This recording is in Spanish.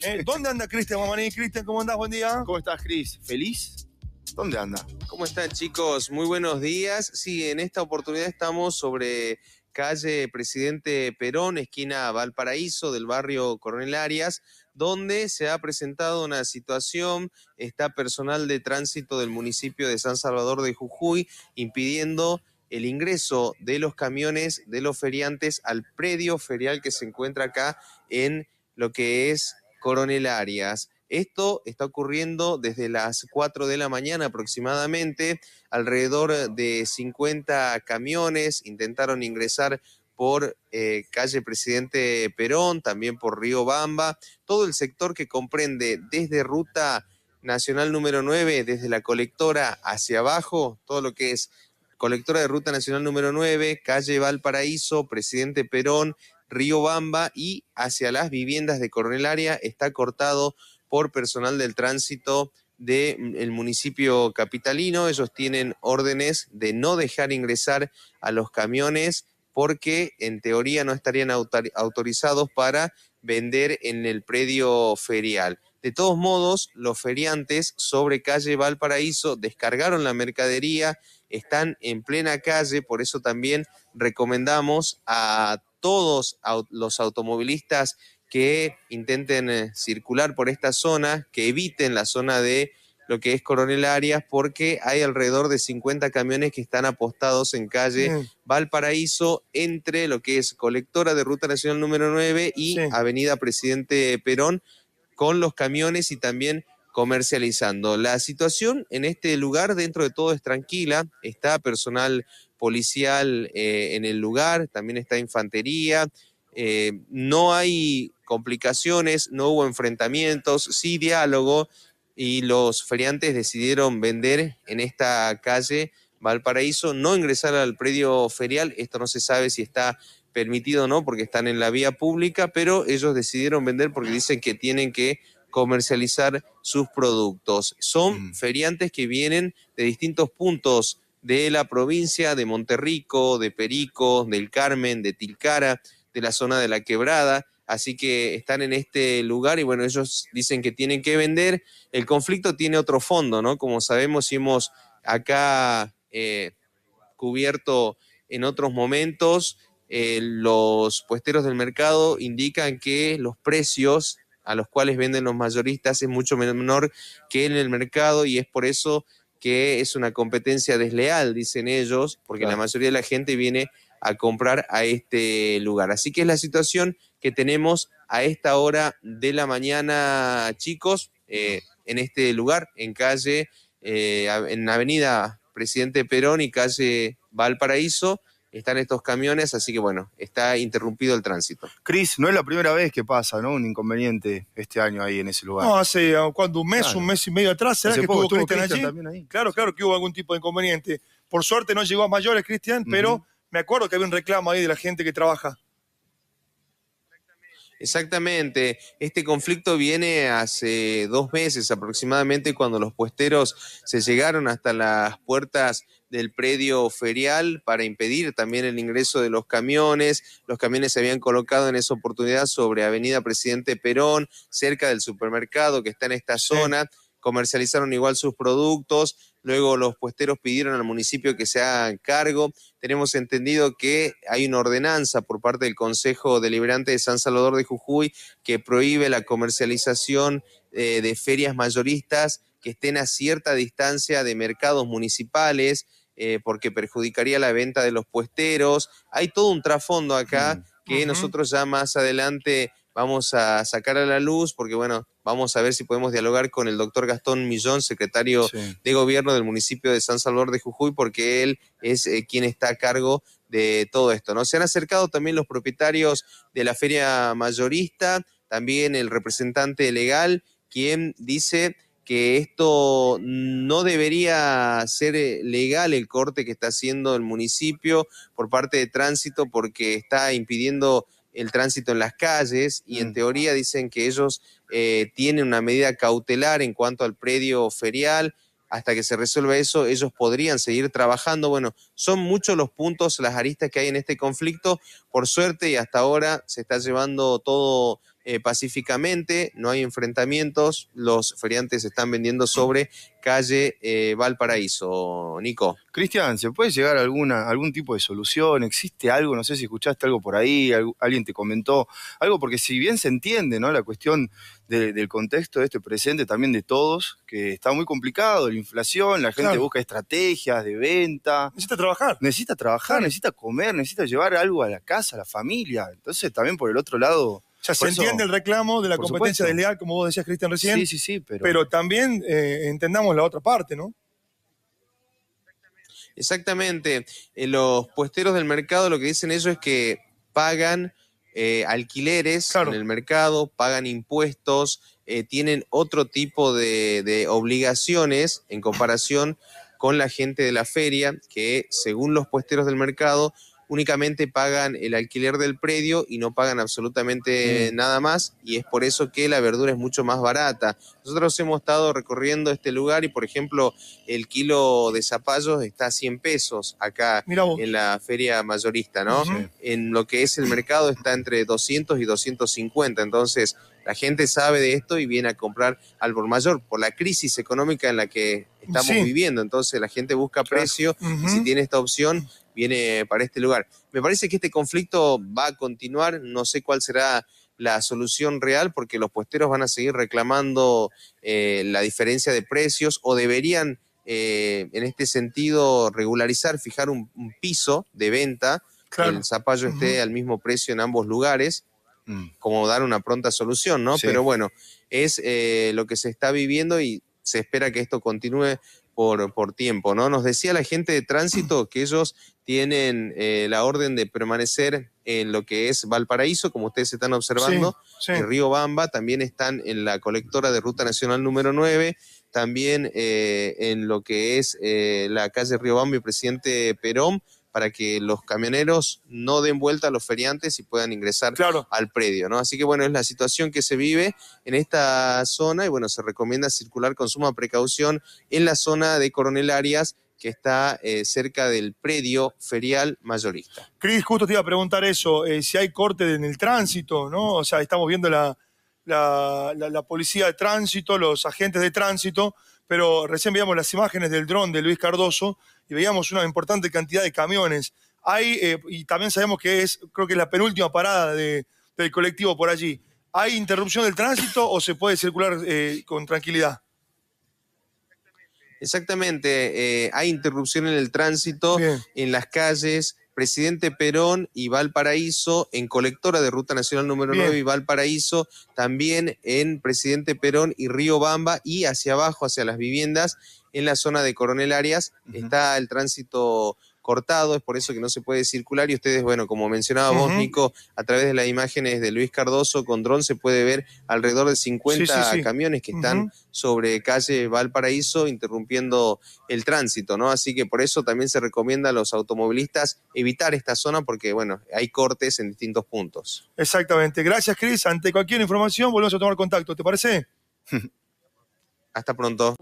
Eh, ¿Dónde anda Cristian Mamani? Cristian, ¿cómo andás? Buen día. ¿Cómo estás, Cris? ¿Feliz? ¿Dónde anda? ¿Cómo están, chicos? Muy buenos días. Sí, en esta oportunidad estamos sobre calle Presidente Perón, esquina Valparaíso, del barrio Coronel Arias, donde se ha presentado una situación, está personal de tránsito del municipio de San Salvador de Jujuy impidiendo el ingreso de los camiones de los feriantes al predio ferial que se encuentra acá en lo que es Coronel Arias. Esto está ocurriendo desde las 4 de la mañana aproximadamente. Alrededor de 50 camiones intentaron ingresar por eh, calle Presidente Perón, también por Río Bamba, todo el sector que comprende desde ruta nacional número 9, desde la colectora hacia abajo, todo lo que es colectora de ruta nacional número 9, calle Valparaíso, Presidente Perón, Río Bamba y hacia las viviendas de Cornelaria está cortado por personal del tránsito del mm, el municipio capitalino. Ellos tienen órdenes de no dejar ingresar a los camiones porque en teoría no estarían autorizados para vender en el predio ferial. De todos modos, los feriantes sobre calle Valparaíso descargaron la mercadería, están en plena calle, por eso también recomendamos a todos los automovilistas que intenten eh, circular por esta zona, que eviten la zona de lo que es Coronel Arias, porque hay alrededor de 50 camiones que están apostados en calle mm. Valparaíso, entre lo que es colectora de Ruta Nacional número 9 y Avenida Presidente Perón, con los camiones y también comercializando. La situación en este lugar, dentro de todo, es tranquila. Está personal policial eh, en el lugar, también está infantería. Eh, no hay complicaciones, no hubo enfrentamientos, sí diálogo y los feriantes decidieron vender en esta calle Valparaíso, no ingresar al predio ferial, esto no se sabe si está permitido o no porque están en la vía pública, pero ellos decidieron vender porque dicen que tienen que comercializar sus productos. Son mm. feriantes que vienen de distintos puntos de la provincia de Monterrico, de Perico, del Carmen, de Tilcara, de la zona de la Quebrada. Así que están en este lugar y bueno, ellos dicen que tienen que vender. El conflicto tiene otro fondo, ¿no? Como sabemos, hemos acá eh, cubierto en otros momentos. Eh, los puesteros del mercado indican que los precios a los cuales venden los mayoristas es mucho menor que en el mercado y es por eso que es una competencia desleal, dicen ellos, porque la mayoría de la gente viene a comprar a este lugar. Así que es la situación que tenemos a esta hora de la mañana, chicos, eh, en este lugar, en calle, eh, en Avenida Presidente Perón y calle Valparaíso están estos camiones, así que bueno, está interrumpido el tránsito. Cris, no es la primera vez que pasa, ¿no? Un inconveniente este año ahí en ese lugar. No, hace ah, cuando un mes, un mes y medio atrás, ¿será que poco, estuvo, allí? Ahí. Claro, claro que hubo algún tipo de inconveniente. Por suerte no llegó a mayores, Cristian, pero me acuerdo que había un reclamo ahí de la gente que trabaja. Exactamente. Este conflicto viene hace dos meses aproximadamente cuando los puesteros se llegaron hasta las puertas del predio ferial para impedir también el ingreso de los camiones. Los camiones se habían colocado en esa oportunidad sobre Avenida Presidente Perón, cerca del supermercado que está en esta zona. Comercializaron igual sus productos. Luego los puesteros pidieron al municipio que se hagan cargo. Tenemos entendido que hay una ordenanza por parte del Consejo Deliberante de San Salvador de Jujuy que prohíbe la comercialización eh, de ferias mayoristas que estén a cierta distancia de mercados municipales, eh, porque perjudicaría la venta de los puesteros. Hay todo un trasfondo acá mm. que nosotros ya más adelante vamos a sacar a la luz, porque bueno, vamos a ver si podemos dialogar con el doctor Gastón Millón, secretario de gobierno del municipio de San Salvador de Jujuy, porque él es eh, quien está a cargo de todo esto. ¿no? Se han acercado también los propietarios de la feria mayorista, también el representante legal, quien dice que esto no debería ser eh, legal el corte que está haciendo el municipio por parte de tránsito porque está impidiendo el tránsito en las calles y en mm. teoría dicen que ellos eh, tienen una medida cautelar en cuanto al predio ferial. Hasta que se resuelva eso, ellos podrían seguir trabajando. Bueno, son muchos los puntos, las aristas que hay en este conflicto. Por suerte y hasta ahora se está llevando todo eh, pacíficamente, no hay enfrentamientos, los feriantes están vendiendo sobre calle eh, Valparaíso. Nico. Cristian, ¿se puede llegar a alguna, algún tipo de solución? ¿Existe algo? No sé si escuchaste algo por ahí, alguien te comentó algo, porque si bien se entiende ¿no? la cuestión del contexto de este presente, también de todos, que está muy complicado, la inflación, la gente busca estrategias de venta. Necesita trabajar. Necesita trabajar, necesita comer, necesita llevar algo a la casa, a la familia. Entonces también por el otro lado o se entiende el reclamo de la competencia desleal, como vos decías, Cristian, recién. Sí, sí, sí, pero. también eh, entendamos la otra parte, ¿no? Exactamente. Eh, los puesteros del mercado lo que dicen ellos es que pagan eh, alquileres en el mercado, pagan impuestos, tienen otro tipo de obligaciones en comparación con la gente de la feria, que según los puesteros del mercado únicamente pagan el alquiler del predio y no pagan absolutamente mm. nada más y es por eso que la verdura es mucho más barata. Nosotros hemos estado recorriendo este lugar y por ejemplo el kilo de zapallos está a 100 pesos acá en la feria mayorista, ¿no? En lo que es el mercado está entre 200 y 250, entonces la gente sabe de esto y viene a comprar al por mayor por la crisis económica en la que estamos viviendo. Entonces la gente busca precio y si tiene esta opción viene para este lugar. Me parece que este conflicto va a continuar, no sé cuál será la solución real porque los puesteros van a seguir reclamando eh, la diferencia de precios o deberían eh, en este sentido regularizar, fijar un, piso de venta, que el zapallo esté al mismo precio en ambos lugares, mm. como dar una pronta solución, ¿no? Pero bueno, es eh, lo que se está viviendo y se espera que esto continúe por, tiempo, ¿no? Nos decía la gente de tránsito que ellos tienen eh, la orden de permanecer en lo que es Valparaíso, como ustedes están observando, en Río Bamba, también están en la colectora de Ruta Nacional número 9, también eh, en lo que es eh, la calle Río Bamba y Presidente Perón, para que los camioneros no den vuelta a los feriantes y puedan ingresar al predio, ¿no? Así que bueno, es la situación que se vive en esta zona y bueno, se recomienda circular con suma precaución en la zona de Coronel Arias que está eh, cerca del predio ferial mayorista. Cris, justo te iba a preguntar eso, eh, si hay corte en el tránsito, ¿no? O sea, estamos viendo la, la policía de tránsito, los agentes de tránsito, pero recién veíamos las imágenes del dron de Luis Cardoso y veíamos una importante cantidad de camiones. Hay, eh, y también sabemos que es, creo que es la penúltima parada del colectivo por allí. ¿Hay interrupción del tránsito o se puede circular eh, con tranquilidad? Exactamente, eh, hay interrupción en el tránsito, en las calles, Presidente Perón y Valparaíso, en colectora de Ruta Nacional número 9 y Valparaíso, también en Presidente Perón y Río Bamba y hacia abajo, hacia las viviendas, en la zona de Coronel Arias, está el tránsito cortado, es por eso que no se puede circular y ustedes, bueno, como mencionábamos, Nico, a través de las imágenes de Luis Cardoso con dron se puede ver alrededor de 50 camiones que están sobre calle Valparaíso interrumpiendo el tránsito, ¿no? Así que por eso también se recomienda a los automovilistas evitar esta zona porque, bueno, hay cortes en distintos puntos. Exactamente. Gracias, Cris. Ante cualquier información volvemos a tomar contacto, ¿te parece? Hasta pronto.